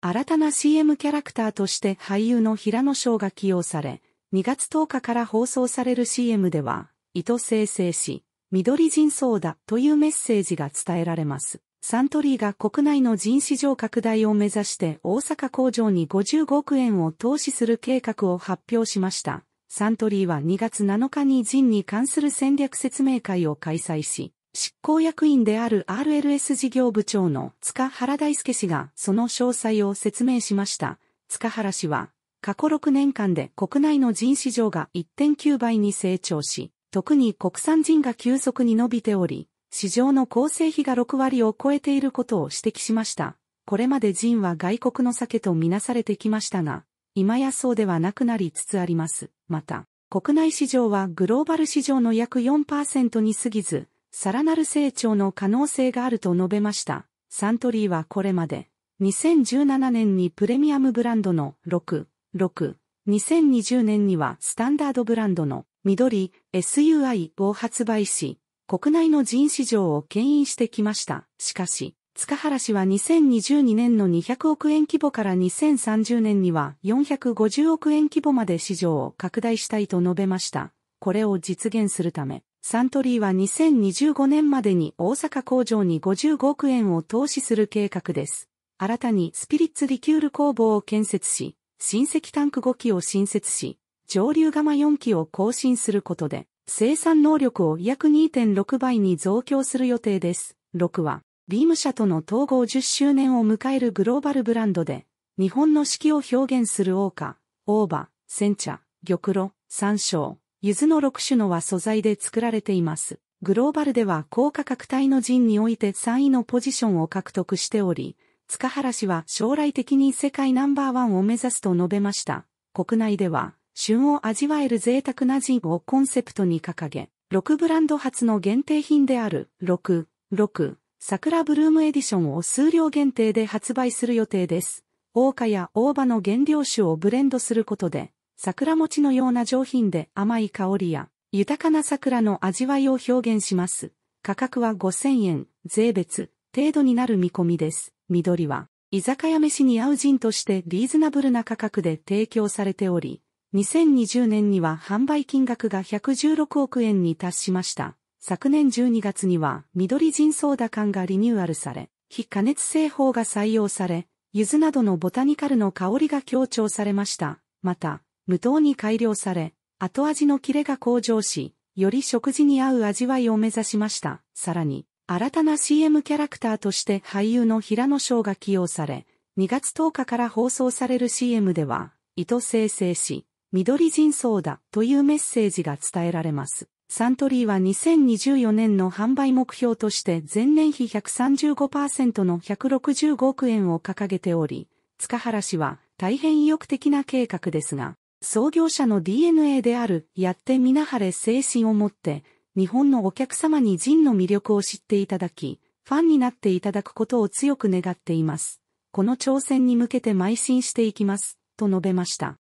新たな CM キャラクターとして俳優の平野翔が起用され、2月10日から放送される CM では、糸生成し、緑人層だというメッセージが伝えられます。サントリーが国内の人市場拡大を目指して大阪工場に55億円を投資する計画を発表しました。サントリーは2月7日に人に関する戦略説明会を開催し、執行役員である RLS 事業部長の塚原大輔氏がその詳細を説明しました。塚原氏は、過去6年間で国内の人市場が1.9倍に成長し、特に国産人が急速に伸びており、市場の構成比が6割を超えていることを指摘しました。これまで人は外国の酒とみなされてきましたが、今やそうではなくなりつつあります。また、国内市場はグローバル市場の約4%に過ぎず、さらなる成長の可能性があると述べました。サントリーはこれまで、2017年にプレミアムブランドの6、6、2020年にはスタンダードブランドの緑 SUI を発売し、国内の人市場を牽引してきました。しかし、塚原氏は2022年の200億円規模から2030年には450億円規模まで市場を拡大したいと述べました。これを実現するため、サントリーは2025年までに大阪工場に55億円を投資する計画です。新たにスピリッツリキュール工房を建設し、新石タンク5機を新設し、上流釜4機を更新することで、生産能力を約2.6倍に増強する予定です。6は、ビーム社との統合10周年を迎えるグローバルブランドで、日本の四季を表現する桜花、大ン煎茶、玉露、山椒、ゆずの6種のは素材で作られています。グローバルでは高価格帯の陣において3位のポジションを獲得しており、塚原氏は将来的に世界ナンバーワンを目指すと述べました。国内では、旬を味わえる贅沢な陣をコンセプトに掲げ、6ブランド初の限定品である、6、6、桜ブルームエディションを数量限定で発売する予定です。大花や大葉の原料酒をブレンドすることで、桜餅のような上品で甘い香りや、豊かな桜の味わいを表現します。価格は5000円、税別、程度になる見込みです。緑は、居酒屋飯に合う人としてリーズナブルな価格で提供されており、2020年には販売金額が116億円に達しました。昨年12月には緑人ソーダ缶がリニューアルされ、非加熱製法が採用され、柚子などのボタニカルの香りが強調されました。また、無糖に改良され、後味のキレが向上し、より食事に合う味わいを目指しました。さらに、新たな CM キャラクターとして俳優の平野翔が起用され、2月10日から放送される CM では、糸生成し、緑人層だというメッセージが伝えられます。サントリーは2024年の販売目標として前年比135%の165億円を掲げており、塚原氏は大変意欲的な計画ですが、創業者の DNA であるやってみなはれ精神を持って、日本のお客様にジンの魅力を知っていただき、ファンになっていただくことを強く願っています。この挑戦に向けて邁進していきます、と述べました。